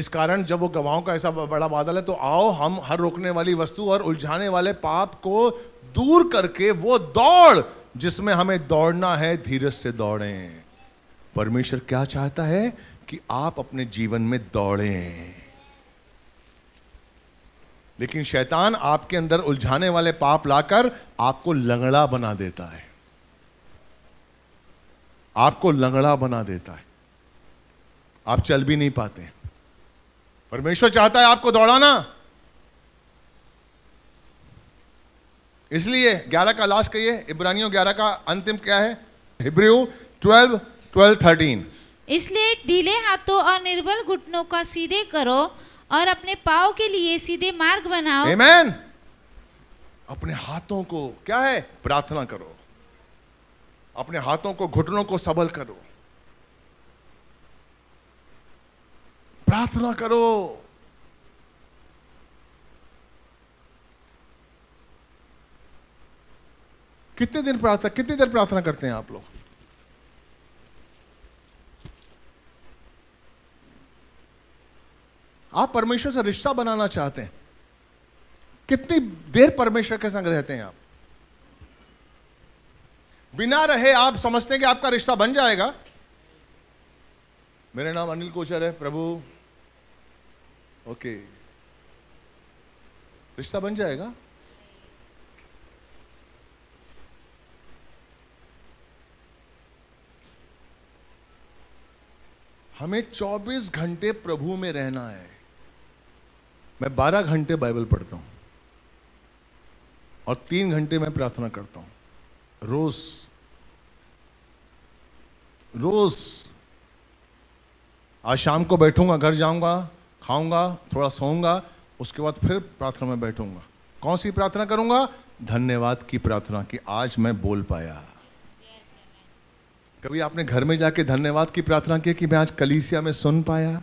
इस कारण जब वो गवाहों का ऐसा बड़ा बादल है तो आओ हम हर रोकने वाली वस्तु और उलझाने वाले पाप को दूर करके वो दौड़ जिसमें हमें दौड़ना है धीरज से दौड़ें परमेश्वर क्या चाहता है कि आप अपने जीवन में दौड़ें लेकिन शैतान आपके अंदर उलझाने वाले पाप लाकर आपको लंगड़ा बना देता है आपको लंगड़ा बना देता है आप चल भी नहीं पाते परमेश्वर चाहता है आपको दौड़ाना इसलिए ग्यारह का लास्ट कहिए इब्रानियों ग्यारह का अंतिम क्या है हिब्रू ट्वेल्व ट्वेल्व थर्टीन इसलिए ढीले हाथों और निर्बल घुटनों का सीधे करो और अपने पाओ के लिए सीधे मार्ग बनाओ Amen. अपने हाथों को क्या है प्रार्थना करो अपने हाथों को घुटनों को सबल करो प्रार्थना करो कितने दिन प्रार्थना कितनी देर प्रार्थना करते हैं आप लोग आप परमेश्वर से रिश्ता बनाना चाहते हैं कितनी देर परमेश्वर के संग रहते हैं आप बिना रहे आप समझते हैं कि आपका रिश्ता बन जाएगा मेरा नाम अनिल कोचर है प्रभु ओके रिश्ता बन जाएगा हमें 24 घंटे प्रभु में रहना है मैं बारह घंटे बाइबल पढ़ता हूँ और तीन घंटे मैं प्रार्थना करता हूँ रोज रोज आज शाम को बैठूंगा घर जाऊंगा खाऊंगा थोड़ा सोऊंगा उसके बाद फिर प्रार्थना में बैठूंगा कौन सी प्रार्थना करूंगा धन्यवाद की प्रार्थना कि आज मैं बोल पाया कभी आपने घर में जाके धन्यवाद की प्रार्थना की कि मैं आज कलीसिया में सुन पाया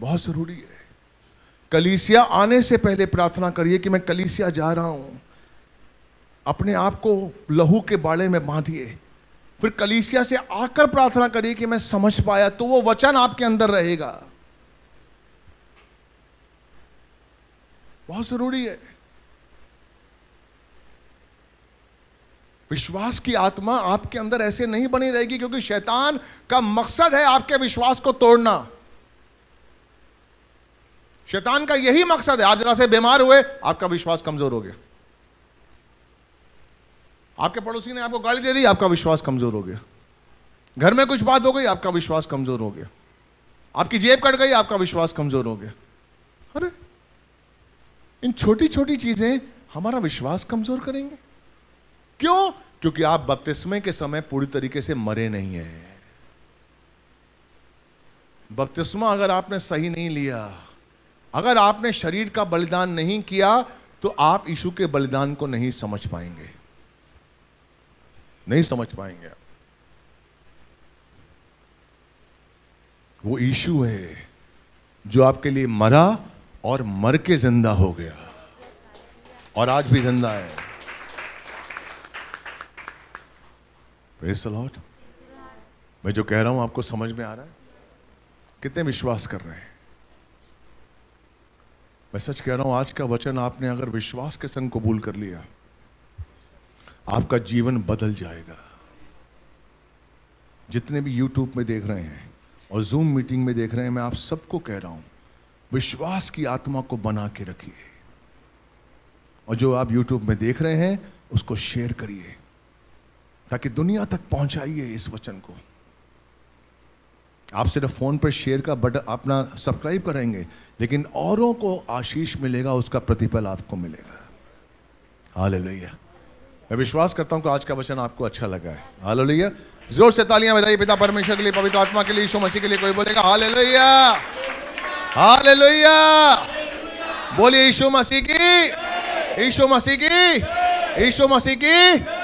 बहुत ज़रूरी है कलीसिया आने से पहले प्रार्थना करिए कि मैं कलीसिया जा रहा हूं अपने आप को लहू के बाड़े में बांधिए फिर कलीसिया से आकर प्रार्थना करिए कि मैं समझ पाया तो वो वचन आपके अंदर रहेगा बहुत जरूरी है विश्वास की आत्मा आपके अंदर ऐसे नहीं बनी रहेगी क्योंकि शैतान का मकसद है आपके विश्वास को तोड़ना शैतान का यही मकसद है आप जरा से बीमार हुए आपका विश्वास कमजोर हो गया आपके पड़ोसी ने आपको गाली दे दी आपका विश्वास कमजोर हो गया घर में कुछ बात हो गई आपका विश्वास कमजोर हो गया आपकी जेब कट गई आपका विश्वास कमजोर हो गया अरे इन छोटी छोटी चीजें हमारा विश्वास कमजोर करेंगे क्यों क्योंकि आप बपतिस्मे के समय पूरी तरीके से मरे नहीं हैं बपतिस्मा अगर आपने सही नहीं लिया अगर आपने शरीर का बलिदान नहीं किया तो आप यीशु के बलिदान को नहीं समझ पाएंगे नहीं समझ पाएंगे आप वो यीशु है जो आपके लिए मरा और मर के जिंदा हो गया और आज भी जिंदा है मैं जो कह रहा हूं आपको समझ में आ रहा है कितने विश्वास कर रहे हैं मैं सच कह रहा हूं आज का वचन आपने अगर विश्वास के संग कबूल कर लिया आपका जीवन बदल जाएगा जितने भी यूट्यूब में देख रहे हैं और जूम मीटिंग में देख रहे हैं मैं आप सबको कह रहा हूं विश्वास की आत्मा को बना के रखिए और जो आप यूट्यूब में देख रहे हैं उसको शेयर करिए ताकि दुनिया तक पहुंचाइए इस वचन को आप सिर्फ फ़ोन पर शेयर का बटन अपना सब्सक्राइब करेंगे लेकिन औरों को आशीष मिलेगा उसका प्रतिफल आपको मिलेगा हाल लोहिया मैं विश्वास करता हूँ कि आज का वचन आपको अच्छा लगा है हाल लोहिया जोर से तालियां बजाइए पिता परमेश्वर के लिए पवित्र आत्मा के लिए यीशु मसीह के लिए कोई बोलेगा हाल लोहिया हाल लोहिया बोलिए यीशु मसीह की यीशु मसीह की यीशु मसीह की